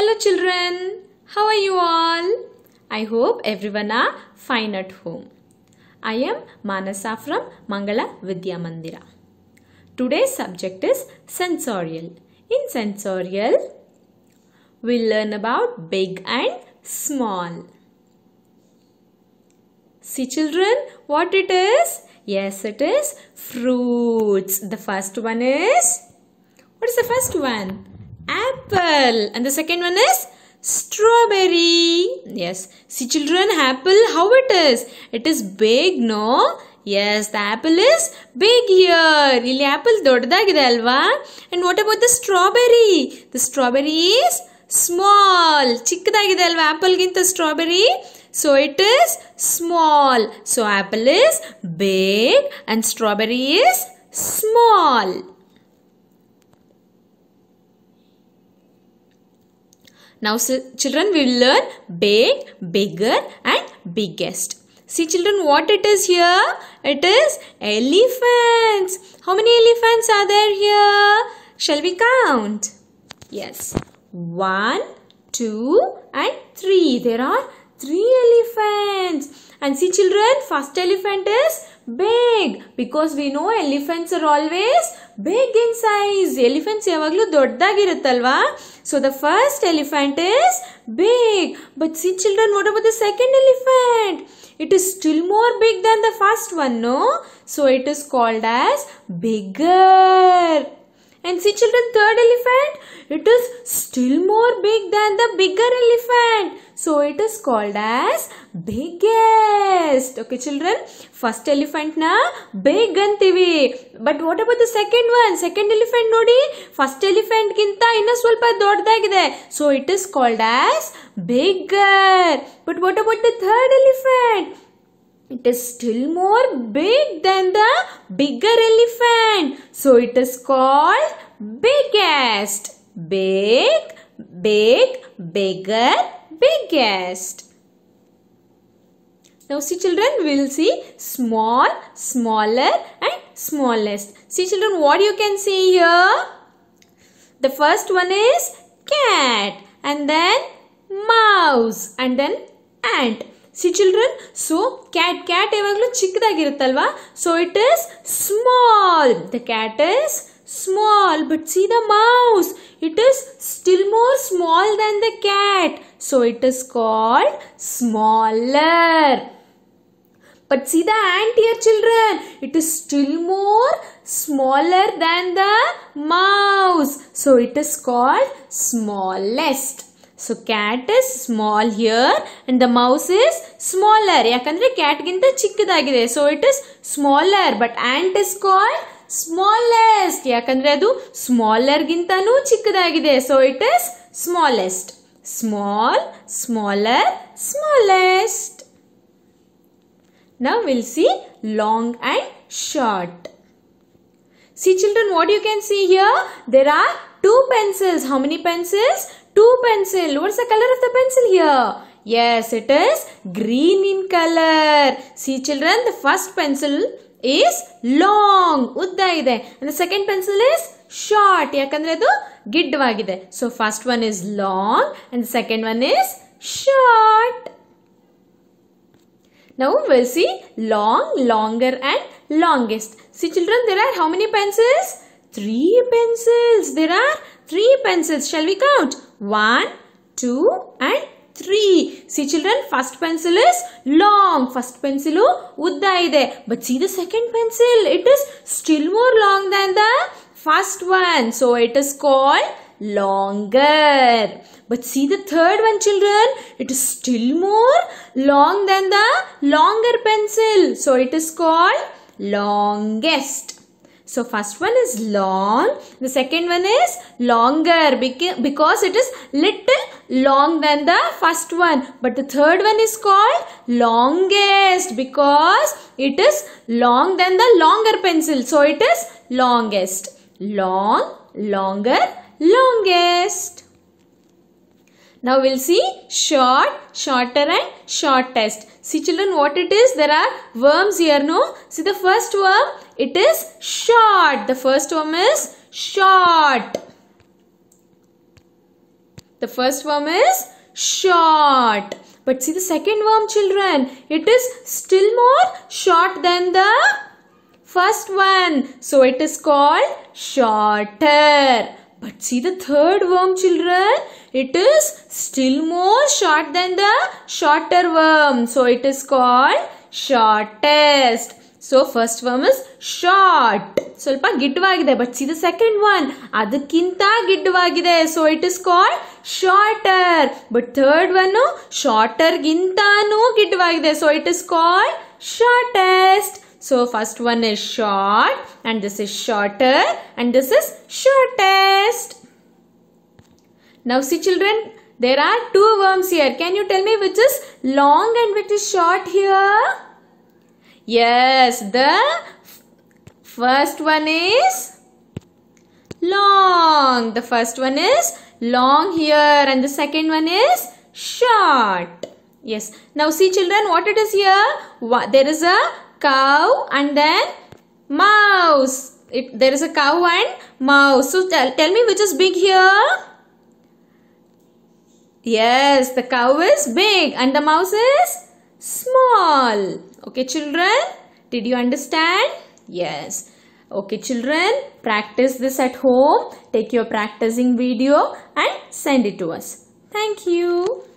Hello children, how are you all? I hope everyone are fine at home. I am Manasa from Mangala Vidya Mandira. Today's subject is sensorial. In sensorial, we learn about big and small. See children, what it is? Yes, it is fruits. The first one is, what is the first one? apple and the second one is strawberry yes see children apple how it is it is big no yes the apple is big here Really, apple ದೊಡ್ಡದಾಗಿದೆ ಅಲ್ವಾ and what about the strawberry the strawberry is small ಚಿಕ್ಕದಾಗಿದೆ ಅಲ್ವಾ apple ginta strawberry so it is small so apple is big and strawberry is small Now children will learn big, bigger and biggest. See children what it is here? It is elephants. How many elephants are there here? Shall we count? Yes. One, two and three. There are three elephants. And see children, first elephant is big because we know elephants are always big in size elephants ಯಾವಾಗಲೂ ದೊಡ್ಡದಾಗಿರುತ್ತಲ್ವಾ so the first elephant is big but see children what about the second elephant it is still more big than the first one so it is called as bigger And see children, third elephant, it is still more big than the bigger elephant. So it is called as biggest. Okay children, first elephant na big antivi. But what about the second one? Second elephant nodi, first elephant kinta inna ಸ್ವಲ್ಪ ದೊಡ್ಡದಾಗಿದೆ. So it is called as bigger. But what about the third elephant? It is still more big than the bigger elephant. So it is called biggest. Big, big, bigger, biggest. Now see children, we will see small, smaller and smallest. See children, what you can see here? The first one is cat and then mouse and then ant. See children, so cat, cat evaglu chikdagirthalva. So it is small. The cat is small. But see the mouse. It is still more small than the cat. So it is called smaller. But see the ant here children. It is still more smaller than the mouse. So it is called smallest. So cat is small here and the mouse is smaller. Yakandre cat ginta chikidagide. So it is smaller but ant is called smallest. Yakandre adu smaller ginta nu chikidagide. So it is smallest. Small, smaller, smallest. Now we'll see long and short. See children what you can see here? There are two pencils. How many pencils? two pencil. What's the color of the pencil here? Yes, it is green in color. See children, the first pencil is long. Udda ide. And the second pencil is short. Giddvagide. So first one is long and second one is short. Now we will see long, longer and longest. See children, there are how many pencils? Three pencils. There are three pencils. Shall we count? One, two and three. See children, first pencil is long. First pencilu udda ide. But see the second pencil. It is still more long than the first one. So it is called longer. But see the third one children, it is still more long than the longer pencil. So it is called longest. So first one is long. The second one is longer because it is little long than the first one. But the third one is called longest because it is long than the longer pencil. So it is longest. Long, longer, longest. Now we'll see short, shorter and shortest. See children what it is? There are worms here no? See the first worm it is short. The first worm is short. The first worm is short. But see the second worm, children. It is still more short than the first one. So it is called shorter. But see the third worm children. It is still more short than the shorter worm. So it is called shortest. So first worm is short. So but see the second one. Adakinta gidwagide. So it is called shorter. But third one no shorter ginta no gidwagide. So it is called shortest. So first one is short and this is shorter and this is shortest. Now see children, there are two worms here. Can you tell me which is long and which is short here? Yes, the first one is long. The first one is long here and the second one is short. Yes. Now see children what it is here. There is a cow and then mouse. It, there is a cow and mouse. So tell, tell me which is big here. Yes, the cow is big and the mouse is small okay children did you understand yes okay children practice this at home take your practicing video and send it to us thank you